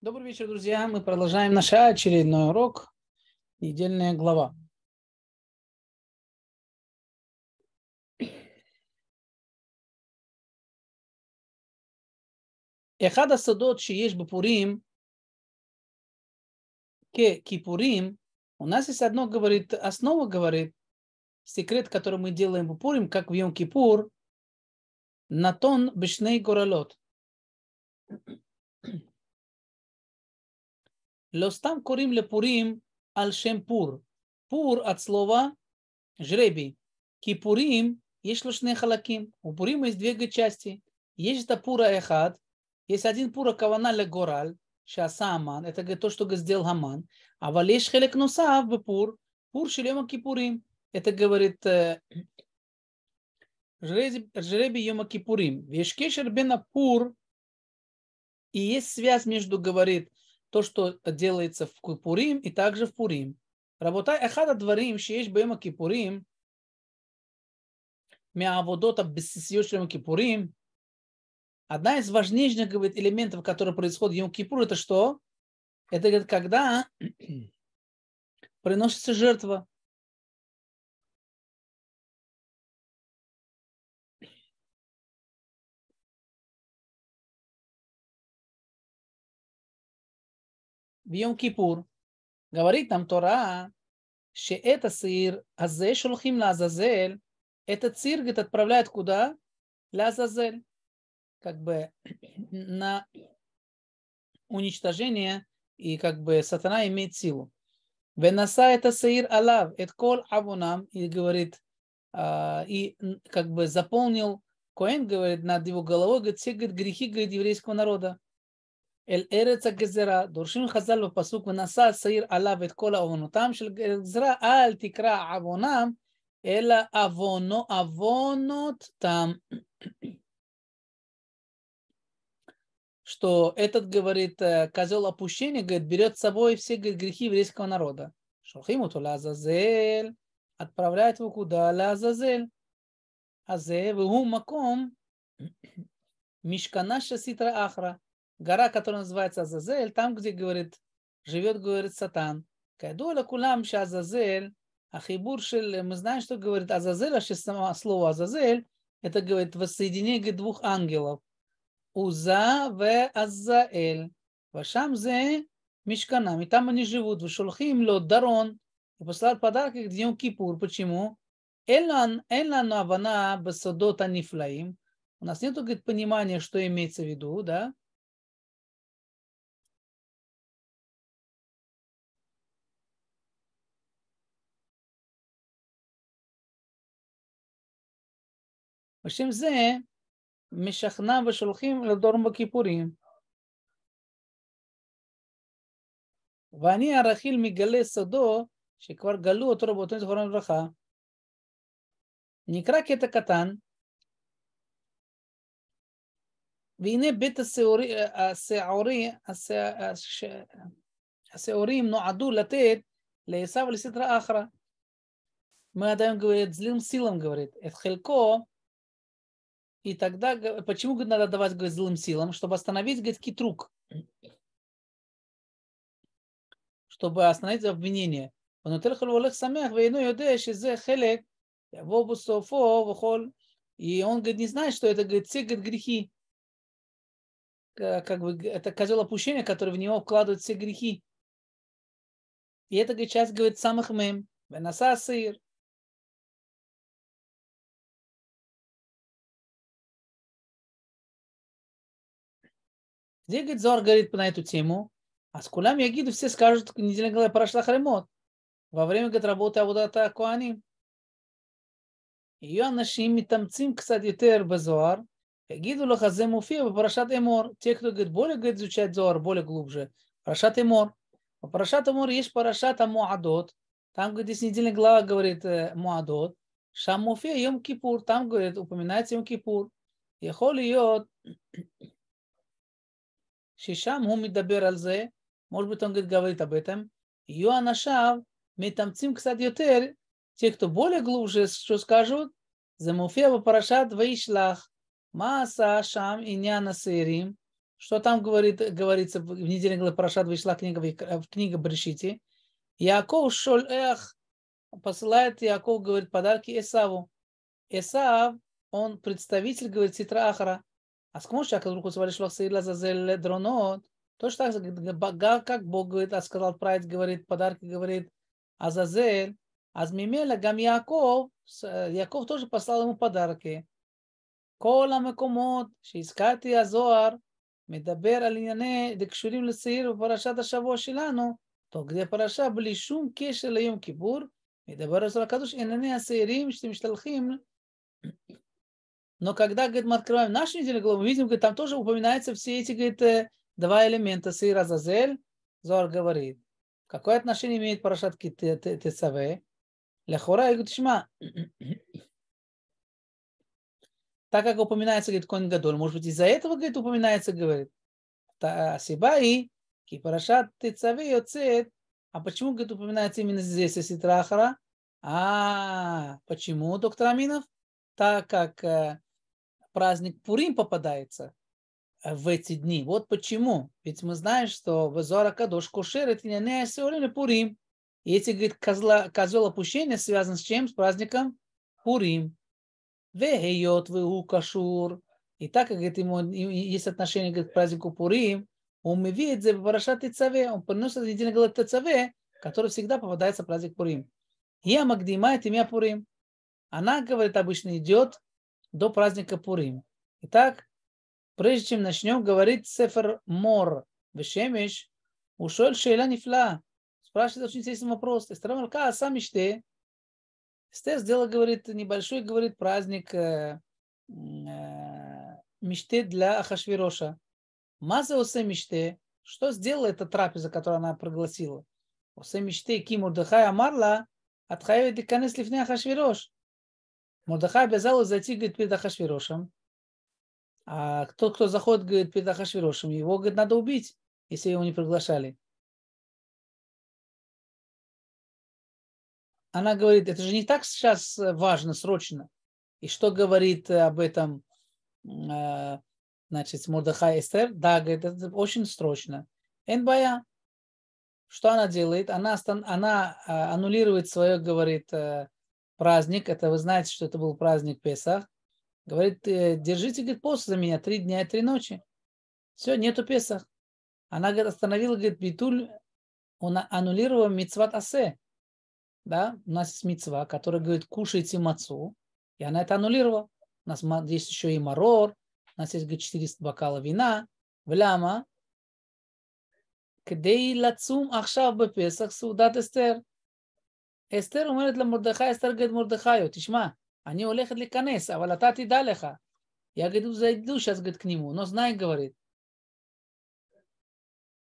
Добрый вечер, друзья. Мы продолжаем наш очередной урок, недельная глава. אחד הסודות שיש בפורים Кипурим, у нас есть одно, говорит, основа, говорит, секрет, который мы делаем в Пурим, как в Йом-Кипур, Натон бешней горалот. לא סתם קוראים לפורים על שם פור. פור, הצלובה, ז'רבי. כי פורים, יש לו שני חלקים. ופורים יש דוויגי גצ'סטי. יש את הפור האחד, יש עדין פור הכוונה לגורל, שעשה המן, את שלו גזדל המן, אבל יש חלק נוסף בפור, פור של יום הכיפורים. את הגברת אה, ז'רבי יום הכיפורים. ויש קשר בין הפור И есть связь между, говорит, то, что делается в Кипурим и также в Пурим. Работай эхада дварим, шеешь бема Кипурим, миаводота бессисьет шлема Кипурим. Одна из важнейших, говорит, элементов, которые происходят в Йом Кипур, это что? Это, говорит, когда приносится жертва. в Йом-Кипур, говорит нам Тора, что это сыр, азе шелхим лазазель, этот сыр, говорит, отправляет куда? Лазазель. Как бы на уничтожение, и как бы сатана имеет силу. Венаса это саир алав, это кол авунам, и говорит, а, и как бы заполнил, Коэн говорит, над его головой, говорит, все говорит, грехи говорит, еврейского народа. אל ארץ הגזרה, דורשים חז"ל בפסוק ונשא שעיר עליו את כל עוונותם של גזרה, אל תקרא עוונם, אלא עוונו, עוונותם. что этот, говорит, козел опущения, говорит, берет с собой все говорит, грехи еврейского народа. Шалхимуту лазазель, отправляет его куда? Лазазель. Азе, вегу маком, мишканаша ситра ахра. гора, которая называется Азазель, там, где, говорит, живет, говорит, Сатан. Кайдула кулам Азазель, Ахибуршель, мы знаем, что говорит Азазель, а сейчас само слово Азазель, это, говорит, воссоединение двух ангелов. Уза в Азаэль. Вашам зе мешканам. И там они живут. Вышулхим лот дарон. И послал подарки к Дню Кипур. Почему? Элан, элан авана басадота нифлаим. У нас нет, понимания, что имеется в виду, да? בשם זה משכנע ושולחים לדור בכיפורים. ואני הרכיל מגלה סודו, שכבר גלו אותו רבותינו זכרם לברכה. נקרא קטע קטן, והנה בית השעורים נועדו לתת לעשו ולסדרה אחרא. מה אדם говорит, זלין סילם говорит, את חלקו И тогда, почему говорит, надо давать говорит, злым силам? Чтобы остановить, говорит, китрук. Чтобы остановить обвинение. И он, говорит, не знает, что это, говорит, все, говорит, грехи. Как бы, это козел опущения, который в него вкладывают все грехи. И это, говорит, сейчас, говорит, самых мэм. Бенасасир, Здесь, говорит, Зор говорит на эту тему, а с кулям гиду все скажут, недельная глава прошла хремот. Во время, говорит, работы Абудата Куани. Ее там цим кстати, тер базуар. Гиду лохазе муфия, прошат эмор. Те, кто, говорит, более, говорит, изучает Зор, более глубже. Прошат эмор. У Парашат Амур есть Парашат Амуадот. Там, где здесь недельная глава говорит э, Муадот. муфия Йом Кипур. Там, говорит, упоминается Йом Кипур. Я Ехолиот ששם הוא מדבר על זה, מול בטונגית גברית הבטם, יהיו אנשיו מתאמצים קצת יותר, те, кто более глубже, что скажут, за муфе попрошат вейшлах, маса шам и няна сырим, что там говорит, говорится в неделе парашат вышла книга, в книга Брешити. Яков шоль эх посылает Яков, говорит, подарки Эсаву. Эсав, он представитель, говорит, Ситра Ахара. אז כמו שהכדור לשלוח что сила зазель дронот, точно так, гар, как Бог говорит, а сказал Прайд, говорит, подарки говорит, Азазель, Азмимеля, гам Яков, Яков тоже послал ему подарки. כל המקומות שהזכרתי הזוהר מדבר על ענייני דקשורים לשעיר בפרשת השבוע שלנו, תוך כדי פרשה בלי שום קשר ליום כיפור, מדבר על הקדוש ענייני השעירים שמשתלחים Но когда, говорит, мы открываем нашу недельную главу, мы видим, говорит, там тоже упоминаются все эти, говорит, э, два элемента. Сыр Азазель, Зор говорит, какое отношение имеет Парашат Тецаве? Лехора и Гутшма. Так как упоминается, говорит, Конь Гадоль, может быть, из-за этого, говорит, упоминается, говорит, Асибаи, а, Кипарашат Тецаве Йоцет. А почему, говорит, упоминается именно здесь, если Трахара? А, почему, доктор Аминов? Так как э, праздник Пурим попадается э, в эти дни. Вот почему. Ведь мы знаем, что в Зора Кадош Кушер это не сегодня Пурим. И эти, говорит, козла, козел опущения связан с чем? С праздником Пурим. Вехейот веу кашур. И так, как говорит, ему есть отношение говорит, к празднику Пурим, он видит за Барашат Тецаве, он приносит единого Тецаве, который всегда попадается в праздник Пурим. Я Магдима, это имя Пурим. Она, говорит, обычно идет до праздника Пурим. Итак, прежде чем начнем говорить Сефер Мор Вешемиш, ушел Шейла Нифла. Спрашивает очень интересный вопрос. Эстрамарка, а сам мечты? Эсте сделал, говорит, небольшой, говорит, праздник э, э, мечты для Ахашвироша. Маза усе мечты. Что сделала эта трапеза, которую она прогласила? Усе мечты Кимурдыхай Амарла, Атхаевит Диканес Лифне Ахашвирош. Мудаха обязалась зайти, говорит, перед Ахашвирошем. А кто, кто заходит, говорит, перед Ахашвирошем, его, говорит, надо убить, если его не приглашали. Она говорит, это же не так сейчас важно, срочно. И что говорит э, об этом э, значит, Мурдахай Эстер? Да, говорит, это очень срочно. Энбая, что она делает? Она, она э, аннулирует свое, говорит, праздник, это вы знаете, что это был праздник Песах, говорит, э, держите, говорит, пост за меня три дня и три ночи. Все, нету Песах. Она, говорит, остановила, говорит, битуль, он а, аннулировал мицват асе. Да, у нас есть мицва, которая говорит, кушайте мацу, и она это аннулировала. У нас есть еще и марор, у нас есть, говорит, 400 бокалов вина, вляма. Кдей лацум ахшав бепесах судат эстер. אסתר אומרת למרדכי, אסתר גד מרדכיו, תשמע, אני הולכת להיכנס, אבל אתה תדע לך. Я, говорит, зайду сейчас, говорит, к нему, но говорит.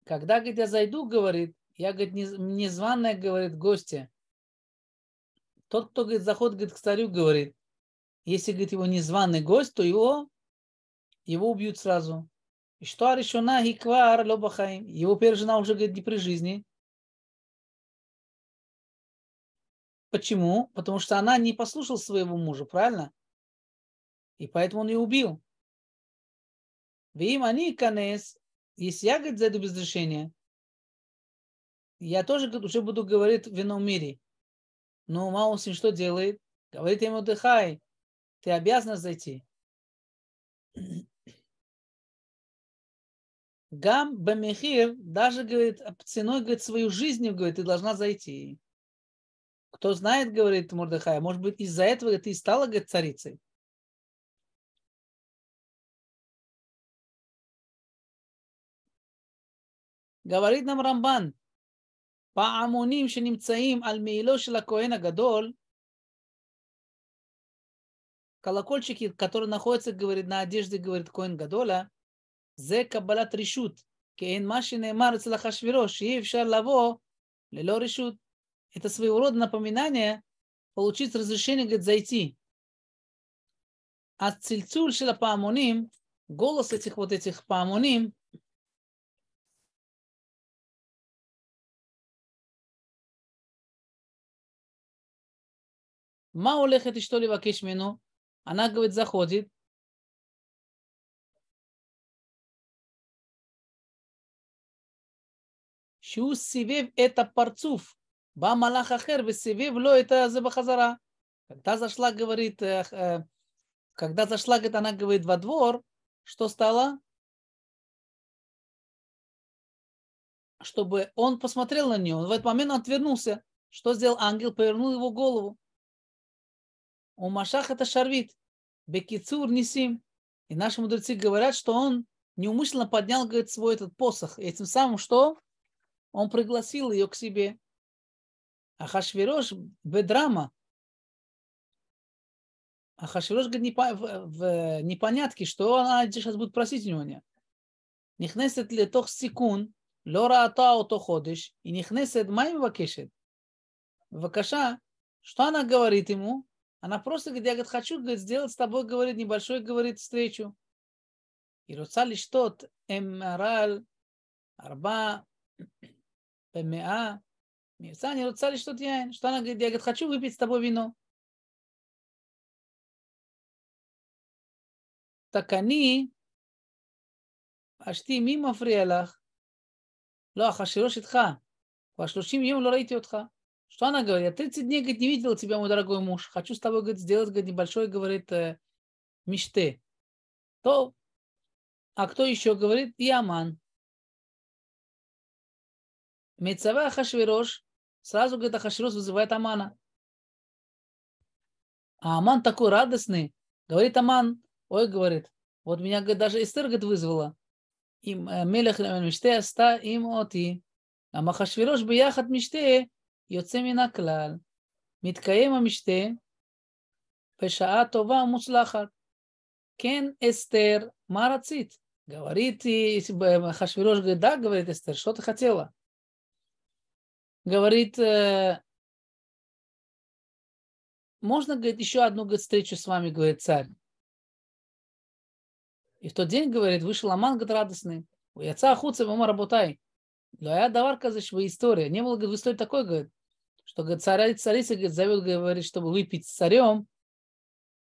Когда, говорит, я зайду, говорит, я, говорит, незваная, говорит, гостья. Тот, кто, говорит, заходит, говорит, к царю, говорит, если, говорит, его незваный гость, то его, его убьют сразу. И что решена Хиквар Лобахаим? Его первая жена уже, говорит, не при жизни. Почему? Потому что она не послушала своего мужа, правильно? И поэтому он ее убил. Вим они конец. Если я, говорит, зайду без разрешения, я тоже говорит, уже буду говорить в ином мире. Но Маусин что делает? Говорит ему, дыхай, ты обязан зайти. Гам Бамихир даже говорит, ценой говорит, свою жизнь, говорит, ты должна зайти. Кто знает, говорит Мордыхай, может быть, из-за этого ты стала, говорит, царицей. говорит нам Рамбан, פעמונים שנמצאים על מעילו של הכהן הגדול, колокольчики, которые находятся, говорит, на одежде, говорит, Коэн Гадола, זה קבלת רשות, כי אין מה שנאמר אצל אחשוורוש, שאי אפשר לבוא ללא רשות. это своего рода напоминание получить разрешение, говорит, зайти. А цельцуль шила памоним, голос этих вот этих памоним, Мау лехет и что ли вакишмину? Она, говорит, заходит. Шиус сивев это парцуф. Ба Малах Ахер, Весевив, Ло, это Зебахазара. Когда зашла, говорит, э, э, когда зашла, говорит, она говорит, во двор, что стало? Чтобы он посмотрел на нее. В этот момент он отвернулся. Что сделал ангел? Повернул его голову. У Машах это шарвит. Бекицур несим. И наши мудрецы говорят, что он неумышленно поднял, говорит, свой этот посох. И этим самым что? Он пригласил ее к себе. Ахашвирош бедрама. Ахашвирош говорит непо, в, в непонятке, что она сейчас будет просить у него. Нихнесет ли тох секунд, лора атау то ходишь, и нихнесет майм вакешет. Вакаша, что она говорит ему? Она просто говорит, я говорит, хочу говорит, сделать с тобой, говорит, небольшой, говорит, встречу. И Руцали тот эмрал, арба, пемеа, Мивца не рца ли что-то яин. Что она говорит? Я говорит, хочу выпить с тобой вино. Так они, אשתי, מי מפריע לך? לא, החשירוש איתך. כבר 30 יום לא Что она говорит? Я 30 дней, говорит, не видел тебя, мой дорогой муж. Хочу с тобой, говорит, сделать, говорит, небольшой, говорит, э, мечты. То, а кто еще говорит? Иаман. Мецава Хашвирош сразу, говорит, Ахашвирош вызывает Амана. А Аман такой радостный. Говорит Аман, ой, говорит, вот меня, говорит, даже Эстер, говорит, вызвала. Им мелех на мечте аста им оти. А Махашвирош бы бияхат мечте יוצא מן клал. Миткаема мечте, пешаа това муслахат. Кен Эстер марацит. Говорит, и Хашвирош говорит, да, говорит Эстер, что ты хотела? говорит, э, можно, говорит, еще одну говорит, встречу с вами, говорит царь. И в тот день, говорит, вышел Аман, говорит, радостный. У яца ахуца мама работай. но Лая даварка за история. Не было, говорит, в истории такой, говорит, что говорит, царя, царица, говорит, зовет, говорит, чтобы выпить с царем.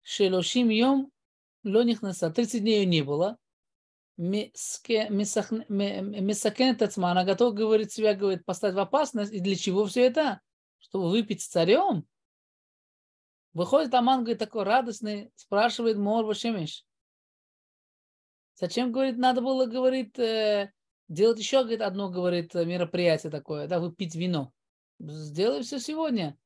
Шелошим йом лоних наса. 30 дней ее не было. Мисакен тацма, она говорит, себя, говорит, поставить в опасность. И для чего все это? Чтобы выпить с царем? Выходит Аман, говорит, такой радостный, спрашивает Мор Башемиш. Зачем, говорит, надо было, говорит, э, делать еще, говорит, одно, говорит, мероприятие такое, да, выпить вино. Сделай все сегодня.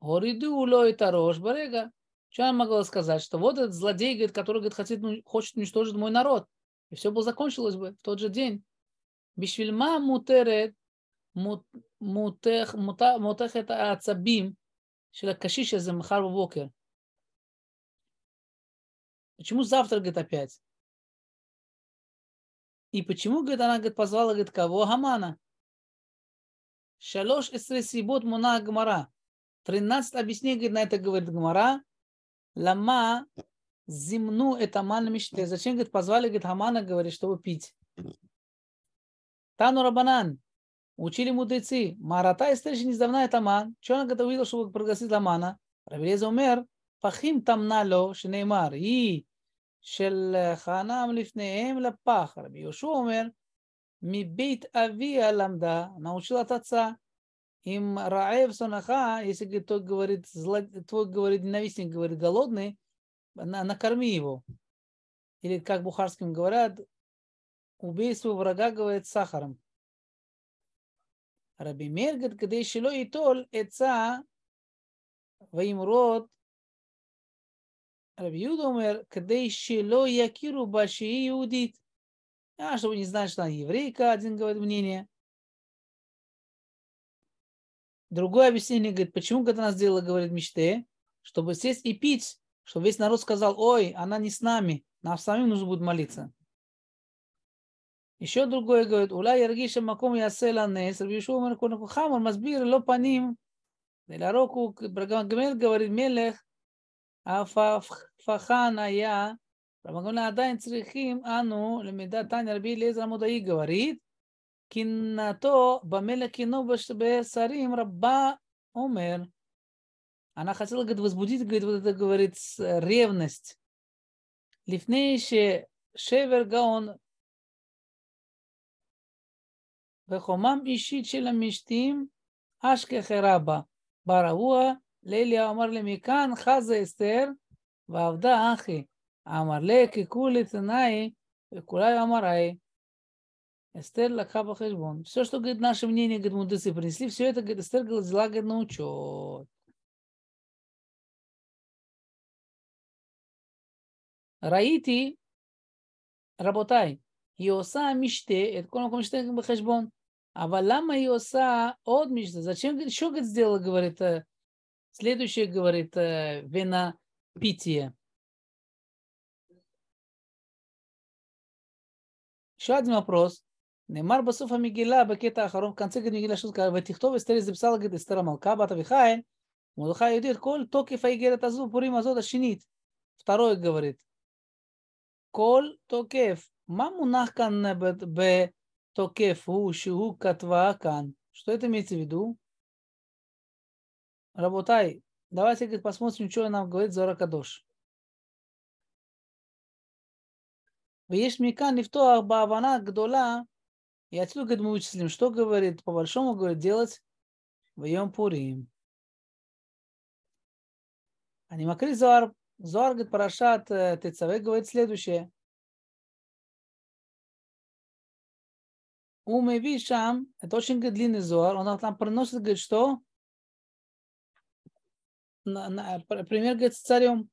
Гориду улой тарош барега. Что она могла сказать? Что вот этот злодей, говорит, который говорит, хочет, хочет уничтожить мой народ. И все бы закончилось бы в тот же день. Бишвильма мутерет, мутех, мутех это ацабим, Шилакашиша за Махар Вокер. Почему завтра, говорит, опять? И почему, говорит, она, говорит, позвала, говорит, кого? Гамана. Шалош эсресибот мона гмара. 13 объяснений, говорит, на это говорит гмара. Лама земну это мана мечты. Зачем, говорит, позвали, говорит, Хамана, говорит, чтобы пить. Тану Рабанан. Учили мудрецы. Марата из встречи недавно это ман. Че она это увидел, чтобы пригласить Ламана? Рабелеза умер. Пахим там нало, шинеймар. И של חנם לפניהם לפח. רבי יהושע אומר, מבית אביה למדה, נאוצ'לה תצא. Им Раев Сонаха, если тот говорит, зло, твой говорит, ненавистник говорит, голодный, на, накорми его. Или, как бухарским говорят, убей своего врага, говорит, сахаром. Раби Мер говорит, когда еще и толь, эца, ואם רוד, רבי יהודה אומר, כדי שלא יכירו בה שהיא יהודית. А чтобы не знать, что она еврейка, один говорит мнение. Другое объяснение говорит, почему, когда она сделала, говорит, мечты, чтобы сесть и пить, чтобы весь народ сказал, ой, она не с нами, нам самим нужно будет молиться. Еще другое говорит, уля яргиша маком ясела нес, рабишу умер конеку хамар, мазбир ло паним. Деляроку, Брагамагмель говорит, мелех, афахан я, Брагамагмель адай црихим ану, лемеда таня раби лезра мудаи говорит, קנאתו במלך קינו בשרים רבה אומר. Она хотела, לגד וזבודית говорит, вот это, говорит, ревность. Лифнейши шевер וחומם אישית של המשתים, אשכחי רבה, ברעוע, לילי אמר לי מכאן, חזה אסתר, ועבדה אחי, אמר לי ככולי תנאי, וכולי אמרי, Эстер лакаба хэшбон. Все, что, говорит, наше мнение, говорит, мудрецы принесли, все это, говорит, Эстер говорит, взяла, говорит, на учет. Раити, работай, Иоса миште, это кон кон миште бахешбон. А валама Иоса от миште. Зачем, говорит, еще, говорит, сделала, говорит, э, следующее, говорит, э, вина питие. Еще один вопрос. נאמר בסוף המגילה, בקטע האחרון, קנצגת מגילה שזו ככה, ותכתוב אסתר איזה בשר לגד אסתר המלכה בת אביחי, מרדכי היהודי, את כל תוקף האיגרת הזו, פורים הזאת השנית, פטרו גברית. כל תוקף, מה מונח כאן בתוקף הוא שהוא כתבה כאן? Что это имеется в виду? Работай, давайте говорит, посмотрим, что нам говорит ויש מכאן לפתוח בהבנה גדולה И отсюда, говорит, мы вычислим, что говорит, по большому, говорит, делать в Йом Пурим. А не Макри Зоар, Зоар, говорит, Парашат э, Тецаве говорит следующее. Умеви шам это очень говорит, длинный Зоар, он там приносит, говорит, что? На, на, пример, говорит, с царем.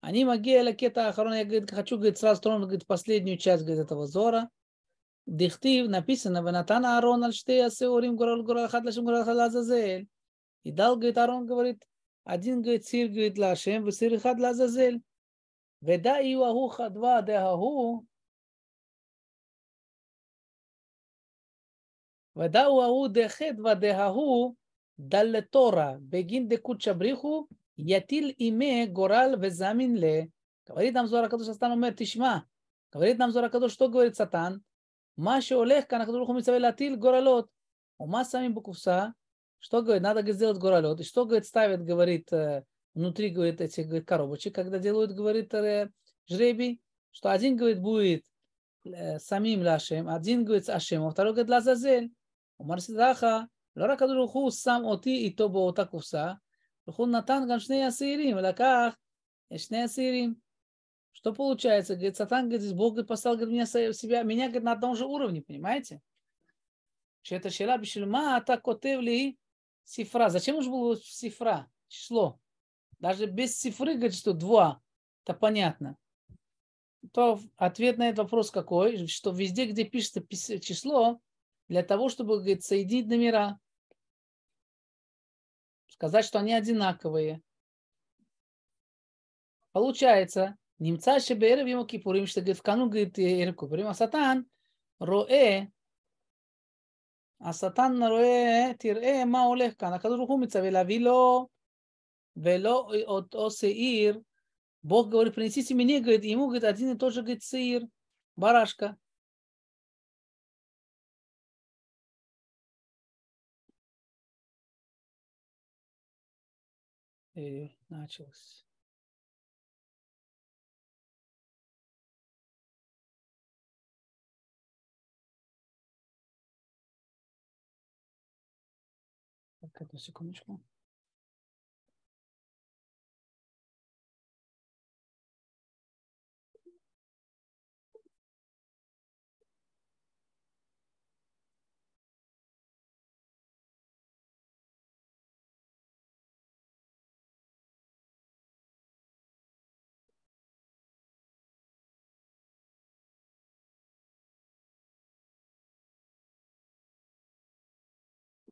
Они магия лакета охрана, я говорит, хочу, говорит, сразу тронуть, говорит, последнюю часть, говорит, этого зора. דכתיב נפיסנה ונתן אהרון על שתי השעורים גורל גורל אחד לשם גורל אחד לעזאזל. ידלגת אהרון גברית, עדין גית ציר גית להשם וציר אחד לעזאזל. ודאי הוא ההוא חדווה דההוא ודאו ההוא דחדווה דההוא דלתורה בגין דקודשא בריחו יטיל אימי גורל וזמין ל... כברית דם זוהר הקדוש השטן אומר, תשמע, כברית דם זוהר הקדוש, אותו говорит שטן מה שהולך כאן, הקדוש ברוך הוא מצווה להטיל גורלות. ומה шמים бокуса, что говорит, надо сделать горолед. И что, говорит, ставят, говорит, внутри, говорит, эти говорит, коробочек, когда делают, говорит, жребий, что один, говорит, будет самим лашем, один, говорит, ашем, а второй, говорит, лазазель. אומר סדרחה, לא רק הקדוש ברוך הוא שם אותי איתו באותה קופסה, ברוך הוא נתן גם שני השעירים, ולקח שני השעירים. Что получается? Говорит, Сатан, говорит, Бог говорит, поставил говорит, меня, себя, меня говорит, на одном же уровне, понимаете? Это шела бишельма, а так котевли сифра. Зачем уж было сифра, число? Даже без цифры, говорит, что два, это понятно. То ответ на этот вопрос какой? Что везде, где пишется число, для того, чтобы, говорит, соединить номера, сказать, что они одинаковые. Получается, נמצא שבערב יום הכיפורים, כשהתקלנו את אה, ערב הכיפורים, השטן רואה, השטן רואה, תראה מה הולך כאן, הקדוש ברוך הוא מצווה להביא לו ולא אותו שעיר, Бог говорит, принесите мне, אם הוא говорит, עדין אותו тот שעיר, ברשקה. сыр, барашка. И Psicológico.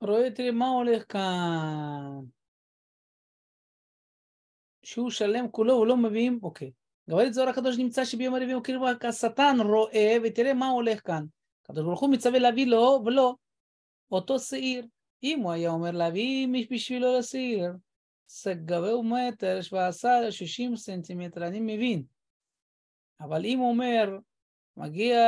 רואה תראה, מה הולך כאן. שהוא שלם כולו, הוא לא מבין, אוקיי. גברי זוהר הקדוש נמצא שביום הרביעי הוא כאילו השטן רואה, ותראה מה הולך כאן. הקדוש ברוך הוא מצווה להביא לו ולא, אותו שעיר. אם הוא היה אומר להביא מישהו בשבילו לשעיר, זה סגבהו מטר, 17, 60 סנטימטר, אני מבין. אבל אם הוא אומר, מגיע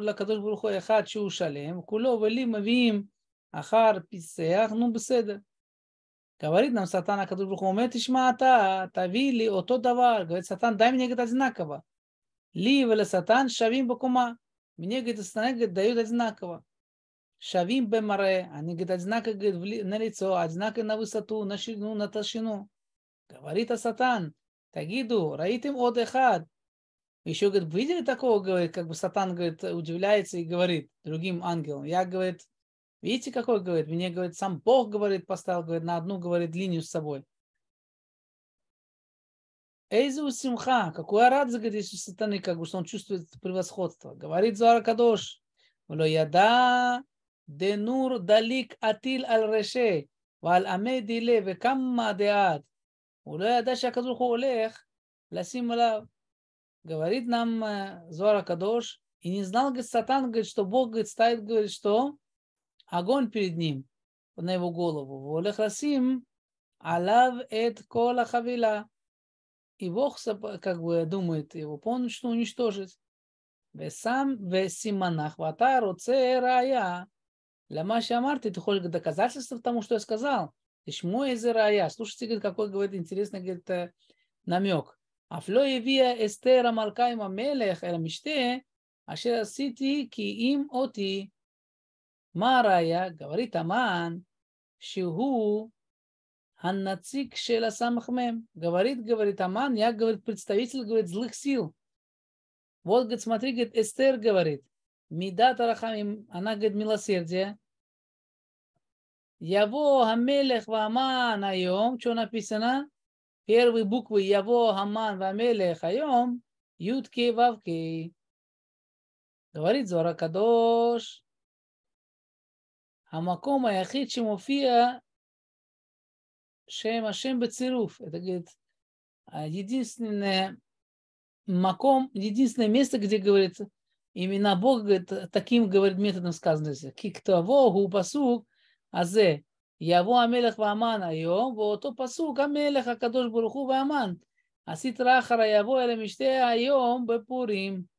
לקדוש ברוך הוא אחד שהוא שלם, כולו ולי מביאים Ахар писеях, ну беседа. Говорит нам сатана, который Бог умеет ишмата, тавили, ото давар. Говорит сатан, дай мне, говорит, одинаково. Ли веле сатан шавим бакума. Мне, говорит, сатана, говорит, дают одинаково. Шавим бемаре. Они, говорит, одинаково, говорит, на лицо, одинаково на высоту, на ширину, на толщину. Говорит а сатан, тагиду, раитим от эхад. Еще, говорит, видели такого, говорит, как бы сатан, говорит, удивляется и говорит другим ангелам. Я, говорит, Видите, какой говорит? Мне, говорит, сам Бог, говорит, поставил, говорит, на одну, говорит, линию с собой. Эйзу Симха, какой радость, говорит, если у сатаны, как бы, что он чувствует превосходство. Говорит Зуар Кадош, Влояда денур далик атил аль решей, валь амеди леве камма деад. Улояда шакадуху олех, ласим Говорит нам э, Зуар Кадош, и не знал, говорит, сатан, говорит, что Бог, говорит, ставит, говорит, что огонь перед ним, на его голову, והולך לשים עליו את כל החבילה. И Бог, как бы, думает его полностью уничтожить. וסם וסימנך, ואתה רוצה Для Маши Амарты, ты хочешь доказательства тому, что я сказал? Мой из рая. Слушайте, говорит, какой, говорит, интересный, говорит, намек. Афло вия эстера маркайма мелех эла миште, ашер сити ки им оти. Марая говорит Аман, Шигу, Ханнацик Шела Самахмем. Говорит, говорит Аман, я, говорит, представитель, говорит, злых сил. Вот, говорит, смотри, говорит, Эстер говорит, Мидат Арахамим, она, говорит, милосердие. Яво Хамелех Ваман Айом, что написано? Первые буквы Яво Хаман Вамелех Айом, Ютки Вавки. Говорит Зора Кадош, המקום היחיד שמופיע שם השם בצירוף, תגיד, ידינסטנה מקום, ידינסטנה מסטה כדי גברית, אם אינה בוג תקים גברית מתת נסקז נסק, כי כתבו הוא פסוק הזה, יבוא המלך והמן היום, ואותו פסוק המלך הקדוש ברוך הוא והמן, הסיט רחרא יבוא אל המשתה היום בפורים.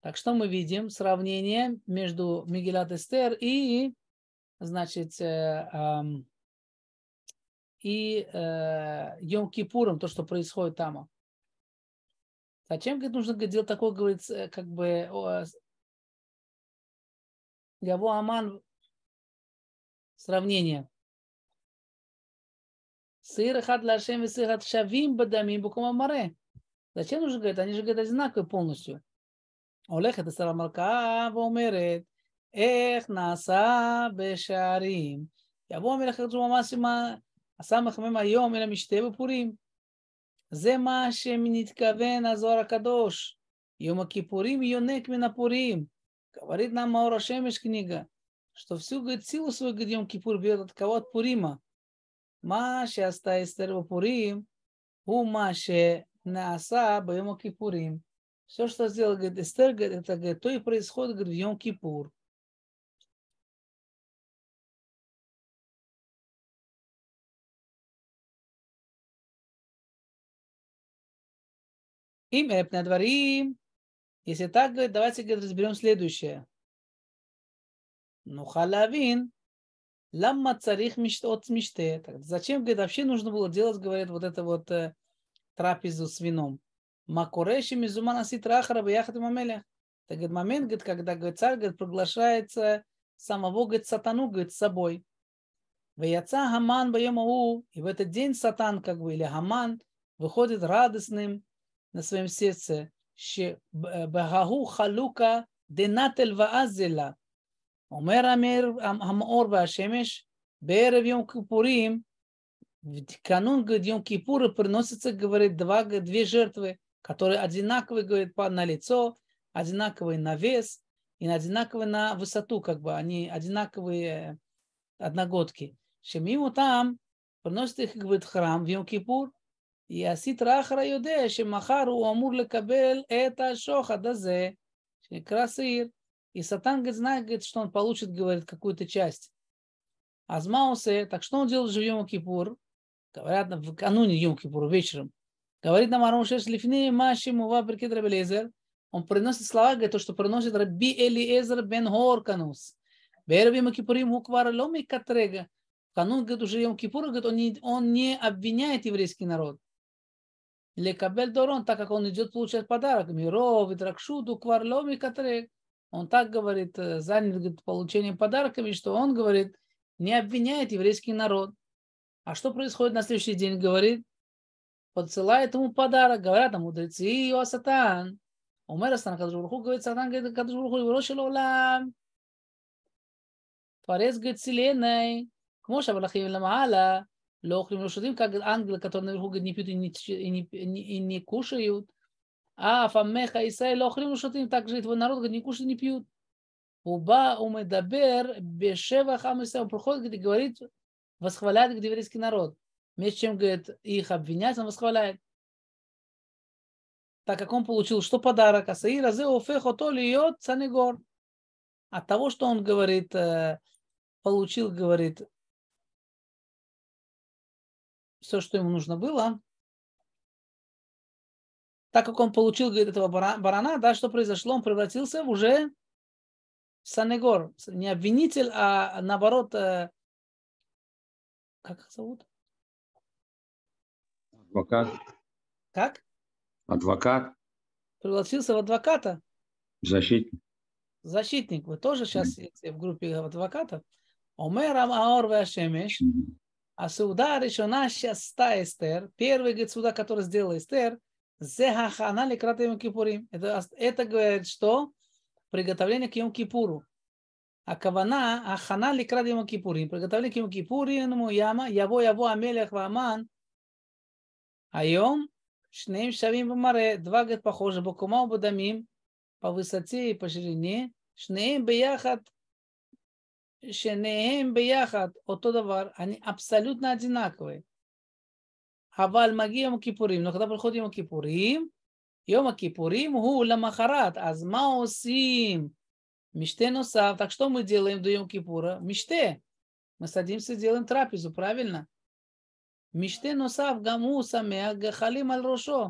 Так что мы видим сравнение между Мегилат Эстер и, значит, э, э, и э, Йом Кипуром, то, что происходит там. Зачем говорит, нужно делать такое, говорит, э, как бы Гаво Аман сравнение. Сыр хад лашем и сыр хад шавим бадамим букома маре. Зачем нужно говорить? Они же говорят одинаковые полностью. הולכת אסתר המלכה ואומרת, איך נעשה בשערים? יבוא המלך ירצו ממש עם עשה מחמם היום אלא משתה בפורים. זה מה שנתכוון הזוהר הקדוש. יום הכיפורים יונק מן הפורים. כברית נא מאור השמש כניגה. שתפסו גצילוס וגד יום כיפור ביות עד כבוד פורימה. מה שעשתה אסתר בפורים הוא מה שנעשה ביום הכיפורים. Все, что сделал, говорит, Эстер, говорит, это говорит, то и происходит, говорит, в Йом-Кипур. Им на дворим. Если так, говорит, давайте говорит, разберем следующее. Ну, халавин. Ламма царих от мечте. Зачем, говорит, вообще нужно было делать, говорит, вот это вот э, трапезу с вином? Макуреши Мизуман Асит Рахара Бияхат Мамелях. Это говорит, момент, говорит, когда говорит, царь говорит, приглашается самого говорит, сатану говорит, с собой. Ваяца Хаман Байомау. И в этот день сатан, как бы, или Хаман, выходит радостным на своем сердце. что э, Багаху халука денатель ваазела. Умер амир амор башемеш. Берев йом кипурим. В канун говорит, йом кипура приносится, говорит, два, две жертвы которые одинаковые, говорит пан, на лицо, одинаковые на вес и одинаковые на высоту, как бы они одинаковые э, одногодки. Шемиму там приносит их, говорит, в храм в Йом-Кипур, и асит рахара юдея, махару амур лекабель это шоха дазе, красир. И сатан, говорит, знает, говорит, что он получит, говорит, какую-то часть. Азмаусе, так что он делает в Йом-Кипур? Говорят, в кануне Йом-Кипур вечером. Говорит нам Арон Шеш, лифни маши мува прикид Рабелезер. Он приносит слова, говорит, то, что приносит Раби Элиезер бен Хорканус Канус. Бераби Макипурим Хуквара Ломи Катрега. Канун, говорит, уже Йом Кипур, говорит, он не, он не обвиняет еврейский народ. Лекабель Дорон, так как он идет получать подарок. Миров, Дракшуду, Кварломи Катрег. Он так говорит, э, занят говорит, получением подарками, что он, говорит, не обвиняет еврейский народ. А что происходит на следующий день, говорит? подсылает ему подарок, говорят ему, деци о сатан. אומר הסתן הקדוש ברוך הוא, говорит сатан, говорит הקדוש ברוך הוא, ריבונו של עולם, פרס גצילי עיני, כמו שהמלאכים למעלה, לא אוכלים, לא שותים, כאנגל קטון נברכו, не пьют и не кушают, а фамеха ישראל לא אוכלים, לא שותים, так же и твой народ, не кушает, не пьют. הוא בא, הוא מדבר בשבח עם ישראל, הוא פרחות, говорит, восхваляет еврейский народ. вместо чем, говорит, их обвинять, он восхваляет. Так как он получил что подарок? Асаи разы офехо то льет санигор. От того, что он говорит, э, получил, говорит, все, что ему нужно было, так как он получил, говорит, этого барана, да, что произошло, он превратился в уже санегор, не обвинитель, а наоборот, э, как их зовут? Адвокат. Как? Адвокат. Пригласился в адвоката? Защитник. Защитник. Вы тоже сейчас mm-hmm. в группе адвокатов. Омер Амаор Вашемеш. А суда решена шеста Эстер. Первый, говорит, суда, который сделал Эстер. Зехахана ликрат Йом Кипурим. Это, это говорит, что приготовление к Йом Кипуру. А кавана ахана ликрат Кипурим. Приготовление к Йом Кипуриному яма. Яво, яво, амелех, ваман. היום שניהם שווים במראה, דבגת פחוש בקומה ובדמים, פבוסתי פשריני, שניהם ביחד, שניהם ביחד אותו דבר, אני אבסולוטנה אדינקווי. אבל מגיע יום הכיפורים, נקודה ברכות יום הכיפורים, יום הכיפורים הוא למחרת, אז מה עושים? משתה נוסף, так מדילים דו יום כיפורה, משתה. Кипура? סדילים Мы садимся משתה נוסף, גם הוא שמח, גחלים על ראשו.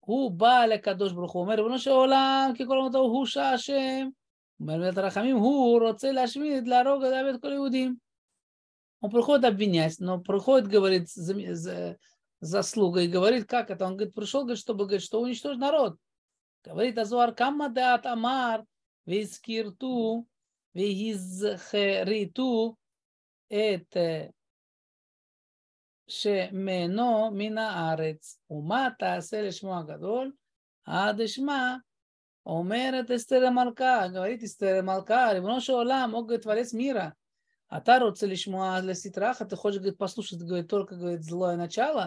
הוא בא לקדוש ברוך הוא, אומר, ריבונו של עולם, כי כל עמותו הוא שעשם. אומר מלאת הרחמים, הוא רוצה להשמיד, להרוג את כל היהודים. הוא פרחות אביניאס, נו, פרחות גברית, זה סלוגה, היא גברית קקת, הוא גברית פרשול גשתו בגשתו, הוא נשתוש נרות. גברית הזוהר, כמה דעת אמר, והזכירתו, והזכריתו את אה, שמענו מן הארץ, ומה תעשה לשמו הגדול? עד אשמע, אומרת אסתר המלכה, גברית אסתר המלכה, ריבונו של עולם, огет творец מירה. אתה רוצה לשמוע לסטרה אחת, אתה хочешь, говорит, послушать, говорит, только, говорит, злое начало,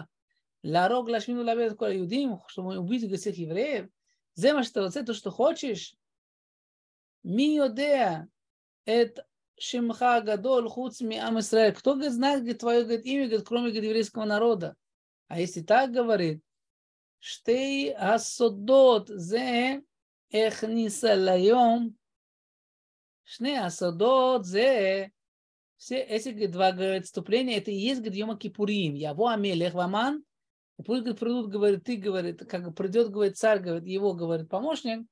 להרוג, להשמין ולאבד את כל היהודים, убить את всех евреев, זה מה שאתה רוצה, то, что хочешь? מי יודע את Шимха Гадоль Хуц Ам Исраэль. Кто говорит, знает говорит, твое говорит, имя, говорит, кроме говорит, еврейского народа? А если так говорит, Штей Асодот Зе эхнисалайом. Шне Асодот Зе все эти говорит, два говорит, вступления, это и есть, говорит, Йома Кипурим. Я во Амелех Ваман. И пусть, говорит, придут, говорит, ты, говорит, как придет, говорит, царь, говорит, его, говорит, помощник.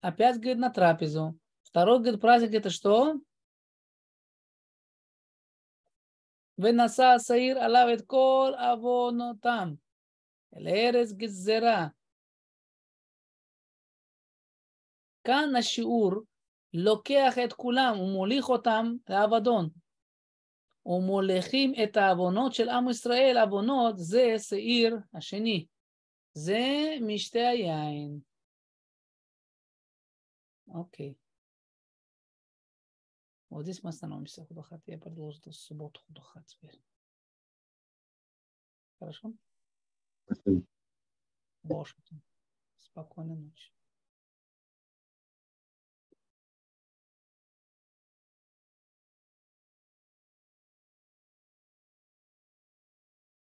Опять, говорит, на трапезу. Второй говорит, праздник это что? Венаса Саир Алавет Кол Авоно там. Лерес Гизера. כאן השיעור לוקח את כולם ומוליך אותם לאבדון. ומוליכים את העוונות של עם ישראל, עוונות זה שעיר השני. זה משתי היין. אוקיי. Вот здесь мы остановимся. Худахат. Я продолжу в субботу Худахат теперь. Хорошо? Спасибо. Боже, спокойной ночи.